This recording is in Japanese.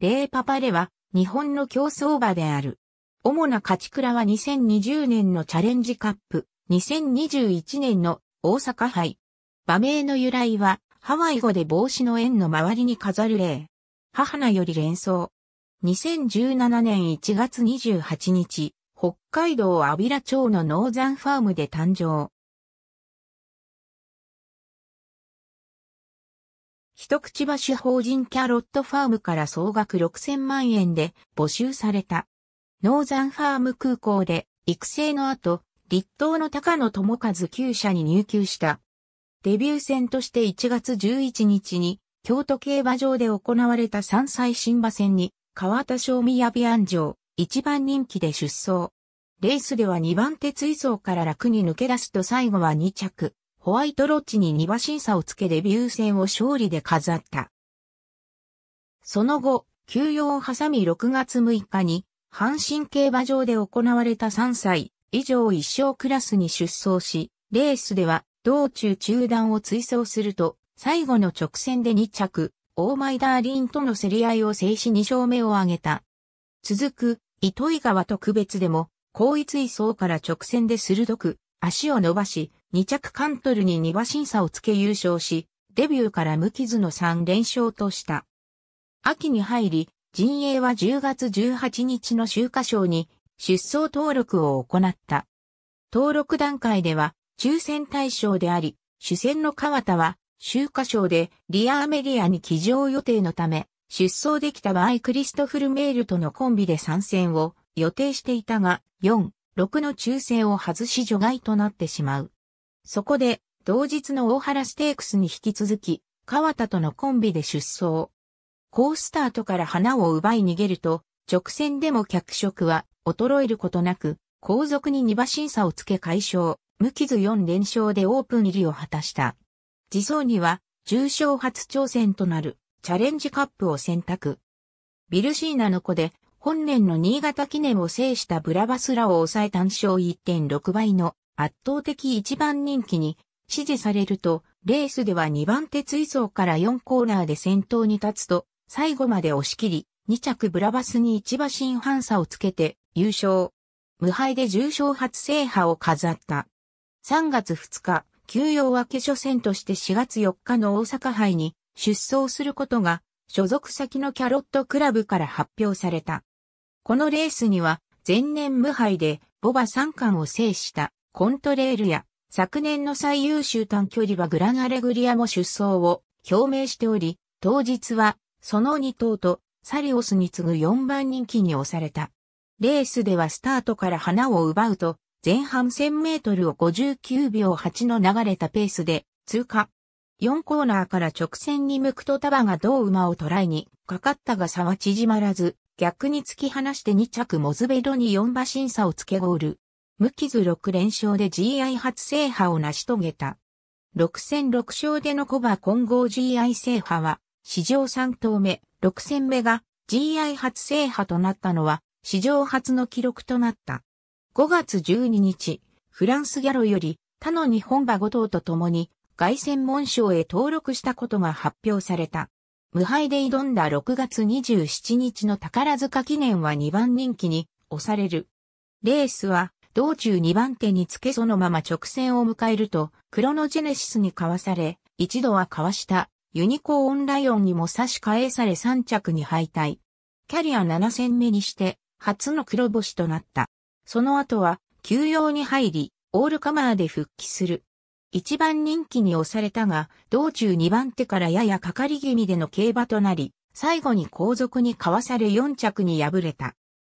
レーパパレは日本の競争馬である。主な勝ち倉は2020年のチャレンジカップ、2021年の大阪杯。馬名の由来は、ハワイ語で帽子の円の周りに飾る例。母なより連想。2017年1月28日、北海道阿平町のノーザンファームで誕生。一口橋法人キャロットファームから総額6000万円で募集された。ノーザンファーム空港で育成の後、立東の高野智和厩舎に入厩した。デビュー戦として1月11日に京都競馬場で行われた山歳新馬戦に川田賞宮部安城、一番人気で出走。レースでは2番手追走から楽に抜け出すと最後は2着。ホワイトロッジに2馬審査をつけデビュー戦を勝利で飾った。その後、休養を挟み6月6日に、阪神競馬場で行われた3歳以上1勝クラスに出走し、レースでは道中中断を追走すると、最後の直線で2着、オーマイダーリンとの競り合いを制し2勝目を挙げた。続く、糸井川特別でも、後位追走から直線で鋭く、足を伸ばし、2着カントルに2馬審査をつけ優勝し、デビューから無傷の3連勝とした。秋に入り、陣営は10月18日の秋華賞に出走登録を行った。登録段階では抽選対象であり、主戦の川田は秋華賞でリアーメリアに騎乗予定のため、出走できた場合クリストフルメールとのコンビで参戦を予定していたが、4、6の抽選を外し除外となってしまう。そこで、同日の大原ステークスに引き続き、川田とのコンビで出走。ースタートから花を奪い逃げると、直線でも脚色は衰えることなく、後続に2馬審査をつけ解消、無傷4連勝でオープン入りを果たした。自走には、重賞初挑戦となるチャレンジカップを選択。ビルシーナの子で、本年の新潟記念を制したブラバスラを抑え単勝1.6倍の圧倒的一番人気に支持されると、レースでは2番手追走から4コーナーで先頭に立つと、最後まで押し切り、2着ブラバスに1馬身半差をつけて優勝。無敗で重賞初制覇を飾った。3月2日、休養明け初戦として4月4日の大阪杯に出走することが所属先のキャロットクラブから発表された。このレースには前年無敗でボバ3冠を制したコントレールや昨年の最優秀短距離はグランアレグリアも出走を表明しており、当日はその2頭とサリオスに次ぐ4番人気に押された。レースではスタートから花を奪うと、前半1000メートルを59秒8の流れたペースで通過。4コーナーから直線に向くと束が同馬を捉えにかかったが差は縮まらず、逆に突き放して2着モズベロに4馬審査をつけゴール。無傷6連勝で GI 初制覇を成し遂げた。6戦6勝でのコバ混合 GI 制覇は、史上3頭目、6戦目が GI 初制覇となったのは、史上初の記録となった。5月12日、フランスギャロより他の日本馬5頭と共に、外戦門賞へ登録したことが発表された。無敗で挑んだ6月27日の宝塚記念は2番人気に押される。レースは道中2番手につけそのまま直線を迎えると、クロノジェネシスに交わされ、一度は交わした、ユニコーンライオンにも差し替えされ3着に敗退。キャリア7戦目にして、初の黒星となった。その後は、休養に入り、オールカマーで復帰する。一番人気に押されたが、道中2番手からややかかり気味での競馬となり、最後に後続にかわされ4着に敗れた。